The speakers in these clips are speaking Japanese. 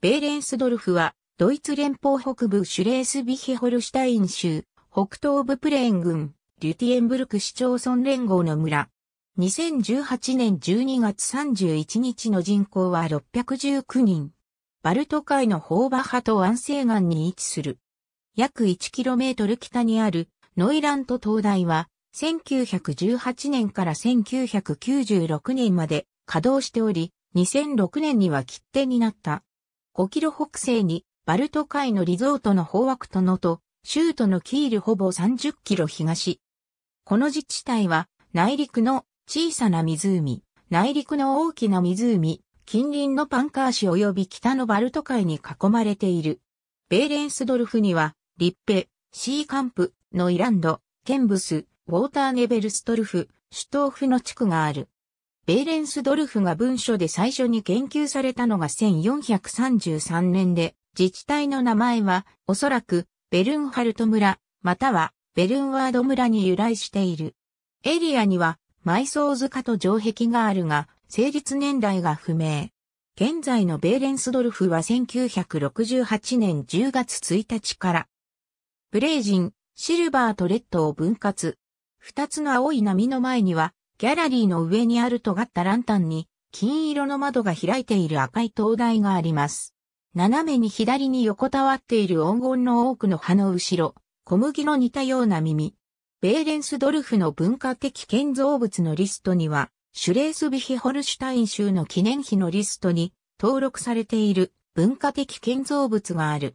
ベーレンスドルフは、ドイツ連邦北部シュレースビヒホルシュタイン州、北東部プレーン郡、リュティエンブルク市町村連合の村。2018年12月31日の人口は619人。バルト海のホーバハと安西岸に位置する。約 1km 北にあるノイラント灯台は、1918年から1996年まで稼働しており、2006年には切手になった。5キロ北西に、バルト海のリゾートの法枠とのと、州都のキールほぼ30キロ東。この自治体は、内陸の小さな湖、内陸の大きな湖、近隣のパンカー市及び北のバルト海に囲まれている。ベーレンスドルフには、リッペ、シーカンプ、ノイランド、ケンブス、ウォーターネベルストルフ、シュトーフの地区がある。ベーレンスドルフが文書で最初に研究されたのが1433年で、自治体の名前はおそらくベルンハルト村、またはベルンワード村に由来している。エリアには埋葬塚と城壁があるが、成立年代が不明。現在のベーレンスドルフは1968年10月1日から、ブレージン、シルバーとレッドを分割。二つの青い波の前には、ギャラリーの上にある尖ったランタンに、金色の窓が開いている赤い灯台があります。斜めに左に横たわっている黄金の多くの葉の後ろ、小麦の似たような耳。ベーレンスドルフの文化的建造物のリストには、シュレースビヒホルシュタイン州の記念碑のリストに登録されている文化的建造物がある。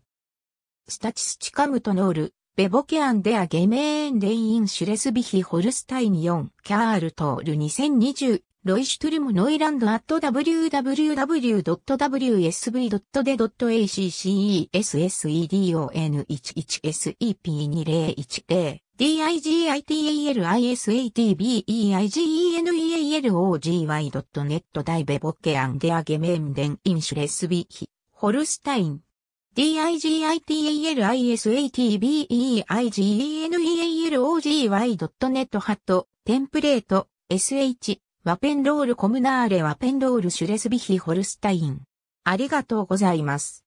スタチスチカムトノール、ベボケアンデアゲメーンレインシュレスビヒホルスタイン4キャールトール2020ロイシュトゥルムノイランドアット w w w w s v d e a c e s e d o n 1 1 s e p 2 0 1 a d i g i t a l i s a t b e i g e n e a l o g y n e t 大ベボケアンデアゲメーンデンインシュレスビヒホルスタイン d i g i t a l i s a t b e i g e n a l o g n e t ハット、テンプレート、sh、ワペンロールコムナーレワペンロールシュレスビヒホルスタイン。ありがとうございます。